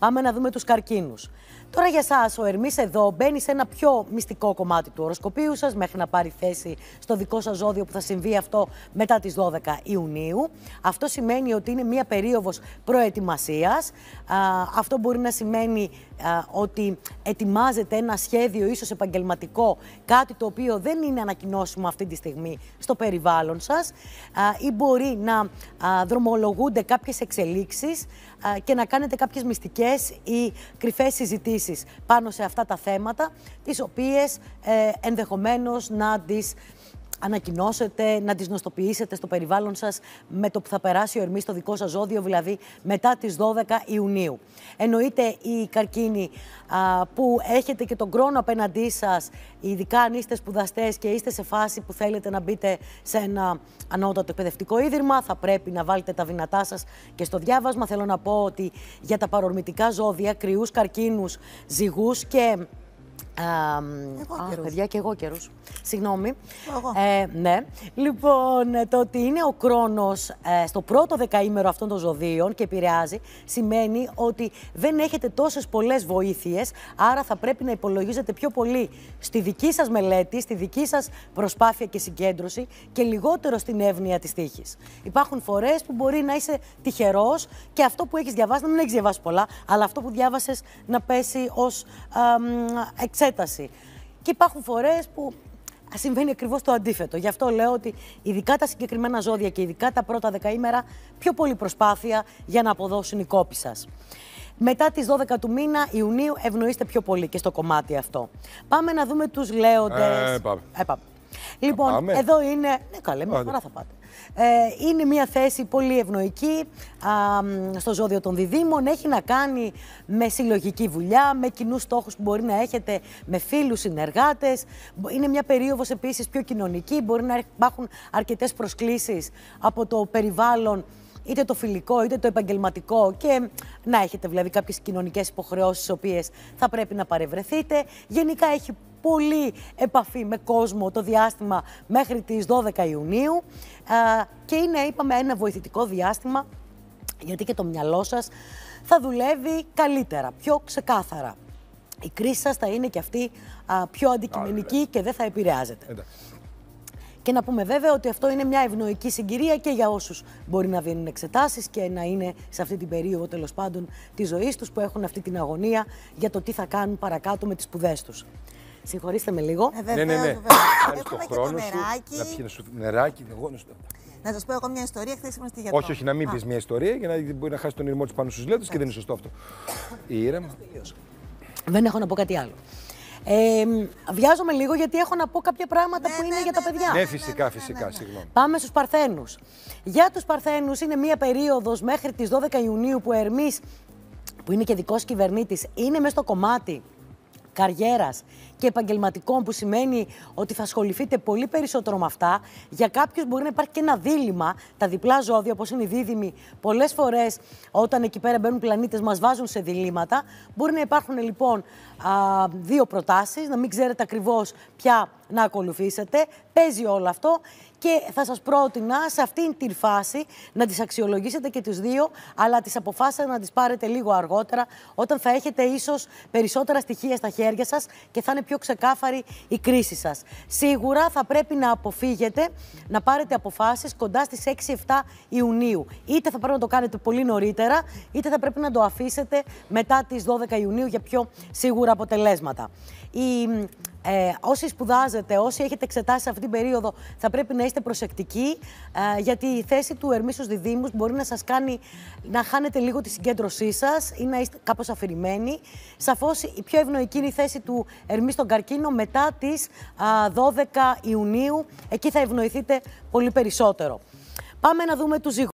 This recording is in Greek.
Πάμε να δούμε τους καρκίνους. Τώρα για εσά, ο Ερμής εδώ μπαίνει σε ένα πιο μυστικό κομμάτι του οροσκοπίου σας, μέχρι να πάρει θέση στο δικό σας ζώδιο που θα συμβεί αυτό μετά τις 12 Ιουνίου. Αυτό σημαίνει ότι είναι μία περίοδος προετοιμασίας. Αυτό μπορεί να σημαίνει ότι ετοιμάζεται ένα σχέδιο, ίσως επαγγελματικό, κάτι το οποίο δεν είναι ανακοινώσιμο αυτή τη στιγμή στο περιβάλλον σας, ή μπορεί να δρομολογούνται κάποιες εξελίξεις και να κάνετε κάποιες μυστικές ή κρυφές συζητήσεις πάνω σε αυτά τα θέματα, τις οποίες ε, ενδεχομένως να τις ανακοινώσετε, να τις γνωστοποιήσετε στο περιβάλλον σας με το που θα περάσει ο Ερμής στο δικό σας ζώδιο, δηλαδή μετά τις 12 Ιουνίου. Εννοείται η καρκίνη που έχετε και τον κρόνο απέναντί σας, ειδικά αν είστε σπουδαστές και είστε σε φάση που θέλετε να μπείτε σε ένα ανώτατο εκπαιδευτικό ίδρυμα, θα πρέπει να βάλετε τα δυνατά σας και στο διάβασμα. Θέλω να πω ότι για τα παρορμητικά ζώδια, κρυούς καρκίνους, ζυγούς και εγώ α, παιδιά, και εγώ καιρούς. Συγγνώμη. Ε, ναι. Λοιπόν, το ότι είναι ο χρόνο ε, στο πρώτο δεκαήμερο αυτών των ζωδίων και επηρεάζει, σημαίνει ότι δεν έχετε τόσες πολλές βοήθειες. Άρα θα πρέπει να υπολογίζετε πιο πολύ στη δική σας μελέτη, στη δική σας προσπάθεια και συγκέντρωση και λιγότερο στην εύνοια της τύχης. Υπάρχουν φορές που μπορεί να είσαι τυχερός και αυτό που έχεις διαβάσει, να μην έχεις διαβάσει πολλά, αλλά αυτό που διάβασες να πέσει ως εξέλιξη και υπάρχουν φορές που συμβαίνει ακριβώς το αντίθετο. Γι' αυτό λέω ότι ειδικά τα συγκεκριμένα ζώδια και ειδικά τα πρώτα δεκαήμερα, πιο πολύ προσπάθεια για να αποδώσουν οι κόποι σας. Μετά τις 12 του μήνα Ιουνίου ευνοείστε πιο πολύ και στο κομμάτι αυτό. Πάμε να δούμε τους λέοντες. Ε, πάμε. Ε, πάμε. Λοιπόν, εδώ είναι... Ναι, καλέ, μια φορά θα πάτε. Ε, είναι μια θέση πολύ ευνοϊκή στο ζώδιο των διδήμων. Έχει να κάνει με συλλογική δουλειά, με κοινούς στόχους που μπορεί να έχετε με φίλους, συνεργάτες. Είναι μια περίοδος επίσης πιο κοινωνική. Μπορεί να υπάρχουν αρκετές προσκλήσεις από το περιβάλλον είτε το φιλικό είτε το επαγγελματικό και να έχετε δηλαδή κάποιες κοινωνικές υποχρεώσεις στις οποίες θα πρέπει να παρευρεθείτε. Γενικά έχει πολύ επαφή με κόσμο το διάστημα μέχρι τις 12 Ιουνίου ε, και είναι, είπαμε, ένα βοηθητικό διάστημα γιατί και το μυαλό σας θα δουλεύει καλύτερα, πιο ξεκάθαρα. Η κρίση σας θα είναι και αυτή πιο αντικειμενική ναι. και δεν θα επηρεάζεται. Και να πούμε βέβαια ότι αυτό είναι μια ευνοϊκή συγκυρία και για όσους μπορεί να δίνουν εξετάσεις και να είναι σε αυτή την περίοδο τέλος πάντων της ζωής τους που έχουν αυτή την αγωνία για το τι θα κάνουν παρακάτω με τις σπουδές τους. Συγχωρήστε με λίγο. Ε, βέβαια, ναι, ναι, ναι. Έχουμε και το νεράκι. να πιει νεράκι. Εγώ, να σας πω εγώ μια ιστορία. Χθες ήμουν στη γιατρό. Όχι, όχι, να μην πεις μια ιστορία για να μπορεί να χάσει τον ήρμό της πάνω στους λέτε και δεν είναι σωστό αυτό. Ήρεμα. Δεν έχω να πω κάτι άλλο. Ε, βιάζομαι λίγο γιατί έχω να πω κάποια πράγματα ναι, που είναι ναι, για τα ναι, παιδιά. Ναι, ναι, ναι φυσικά, ναι, φυσικά, συγγνώμη. Πάμε στους Παρθένους. Για τους Παρθένους είναι μία περίοδος μέχρι τις 12 Ιουνίου που ο Ερμής, που είναι και δικός κυβερνήτης, είναι μέσα στο κομμάτι καριέρας και επαγγελματικών που σημαίνει ότι θα ασχοληθείτε πολύ περισσότερο με αυτά. Για κάποιους μπορεί να υπάρχει και ένα δίλημα, τα διπλά ζώδια όπως είναι οι δίδυμοι. Πολλές φορές όταν εκεί πέρα μπαίνουν πλανήτες μας βάζουν σε διλήμματα. Μπορεί να υπάρχουν λοιπόν δύο προτάσεις, να μην ξέρετε ακριβώς ποια να ακολουθήσετε. Παίζει όλο αυτό και θα σας πρότεινα σε αυτήν την φάση να τις αξιολογήσετε και τις δύο, αλλά τις αποφάσισα να τις πάρετε λίγο αργότερα, όταν θα έχετε ίσως περισσότερα στοιχεία στα χέρια σας και θα είναι πιο ξεκάθαρη η κρίση σας. Σίγουρα θα πρέπει να αποφύγετε να πάρετε αποφάσεις κοντά στις 6-7 Ιουνίου. Είτε θα πρέπει να το κάνετε πολύ νωρίτερα, είτε θα πρέπει να το αφήσετε μετά τις 12 Ιουνίου για πιο σίγουρα αποτελέσματα. Η ε, όσοι σπουδάζετε, όσοι έχετε εξετάσει αυτή την περίοδο, θα πρέπει να είστε προσεκτικοί, ε, γιατί η θέση του στου Διδήμους μπορεί να σας κάνει να χάνετε λίγο τη συγκέντρωσή σας ή να είστε κάπως αφηρημένοι. Σαφώς η πιο ευνοϊκή είναι η θέση του Ερμή στον καρκίνο μετά τις 12 Ιουνίου. Εκεί θα ευνοηθείτε πολύ περισσότερο. Πάμε να δούμε τους ζυγού.